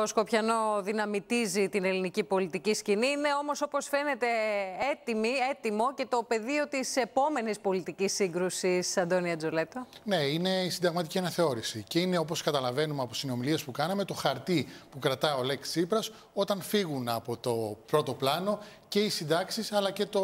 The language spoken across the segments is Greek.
Το Σκοπιανό δυναμητίζει την ελληνική πολιτική σκηνή. Είναι όμως όπως φαίνεται έτοιμη, έτοιμο και το πεδίο της επόμενης πολιτικής σύγκρουσης, Αντώνια Τζολέτα. Ναι, είναι η συνταγματική αναθεώρηση και είναι όπως καταλαβαίνουμε από συνομιλίες που κάναμε το χαρτί που κρατά ο Λέξ Τσίπρας όταν φύγουν από το πρώτο πλάνο και οι συντάξεις αλλά και το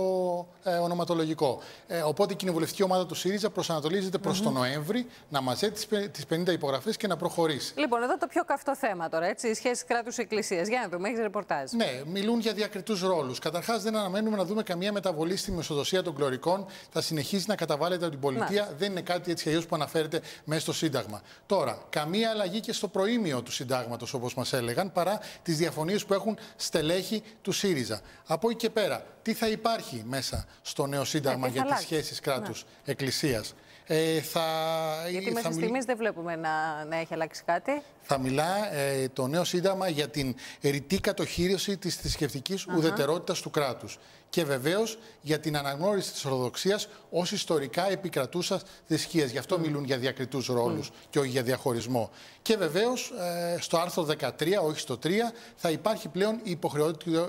ε, ονοματολογικό. Ε, οπότε η κοινοβουλευτική ομάδα του ΣΥΡΙΖΑ προσανατολίζεται προς mm -hmm. τον Νοέμβρη να μαζέψει τις 50 υπογραφές και να προχωρήσει. Λοιπόν, εδώ το πιο καυτό θέμα τώρα. Έτσι σχέσεις κράτου-εκκλησία. Για να δούμε, έχεις ρεπορτάζ. Ναι, μιλούν για διακριτούς ρόλους. Καταρχάς, δεν αναμένουμε να δούμε καμία μεταβολή στη μεσοδοσία των κλωρικών. Θα συνεχίσει να καταβάλλεται από την πολιτεία. Δεν είναι κάτι έτσι αλλιώς που αναφέρεται μέσα στο Σύνταγμα. Τώρα, καμία αλλαγή και στο προήμιο του Συντάγματο, όπως μας έλεγαν, παρά τις διαφωνίες που έχουν στελέχη του ΣΥΡΙΖΑ. Από εκεί και πέρα, τι θα υπάρχει μέσα στο νέο Σύνταγμα ε, για τις σχέσει κράτου-εκκλησία. Ε, θα... Γιατί μέχρι θα... δεν βλέπουμε να, να έχει αλλάξει κάτι. Θα μιλά ε, το νέο νέο για την ρητή κατοχήρωση της θρησκευτικής ουδετερότητας του κράτους και βεβαίως για την αναγνώριση της Ορθοδοξίας ως ιστορικά επικρατούσας θρησκείας. Γι' αυτό μιλούν για διακριτούς ρόλους και όχι για διαχωρισμό. Και βεβαίως ε, στο άρθρο 13, όχι στο 3, θα υπάρχει πλέον η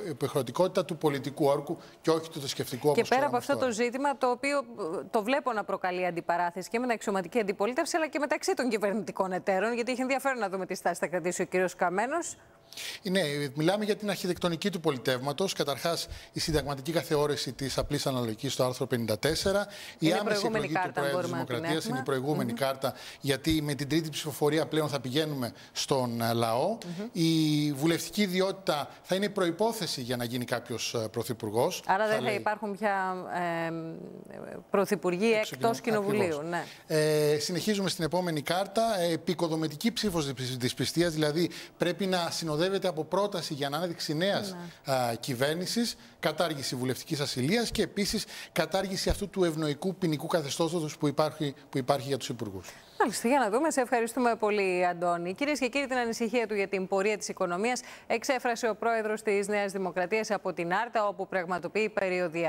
υποχρεωτικότητα του πολιτικού όρκου και όχι του θρησκευτικού Και πέρα από αυτό το ζήτημα, το οποίο ε, το βλέπω να προκαλεί αντιπαράθεση και με την αξιωματική αντιπολίτευση, αλλά και μεταξύ των κυβερνητικών εταίρων, γιατί έχει ενδιαφέρον να δούμε τι στάση θα κρατήσει ο κ. Καμένο. Ναι, μιλάμε για την αρχιτεκτονική του πολιτεύματος. Καταρχάς, η συνταγματική καθεώρηση της απλής αναλογικής στο άρθρο 54. Η άμεση εκλογή του Προέδρου τη Δημοκρατίας είναι η προηγούμενη κάρτα, γιατί με την τρίτη ψηφοφορία πλέον θα πηγαίνουμε στον ε, λαό. Η βουλευτική ιδιότητα θα είναι η προπόθεση για να γίνει κάποιος ε, πρωθυπουργός. Άρα δεν θα υπάρχουν πια ε, πρωθυπουργοί εκτό Κοινοβουλίου. Ναι. Ε, συνεχίζουμε στην επόμενη κάρτα. Ε, επικοδομητική ψήφος της δυσπιστία, δηλαδή πρέπει να συνοδεύσουμε συνοδεύεται από πρόταση για ανάδειξη νέας ναι. κυβέρνησης, κατάργηση βουλευτικής ασυλίας και επίσης κατάργηση αυτού του ευνοϊκού ποινικού καθεστώτος που υπάρχει, που υπάρχει για τους υπουργούς. Μάλιστα, για να δούμε. Σε ευχαριστούμε πολύ, Αντώνη. Κυρίες και κύριοι, την ανησυχία του για την πορεία της οικονομίας εξέφρασε ο πρόεδρος της Νέας Δημοκρατίας από την Άρτα, όπου πραγματοποιεί περιοδία.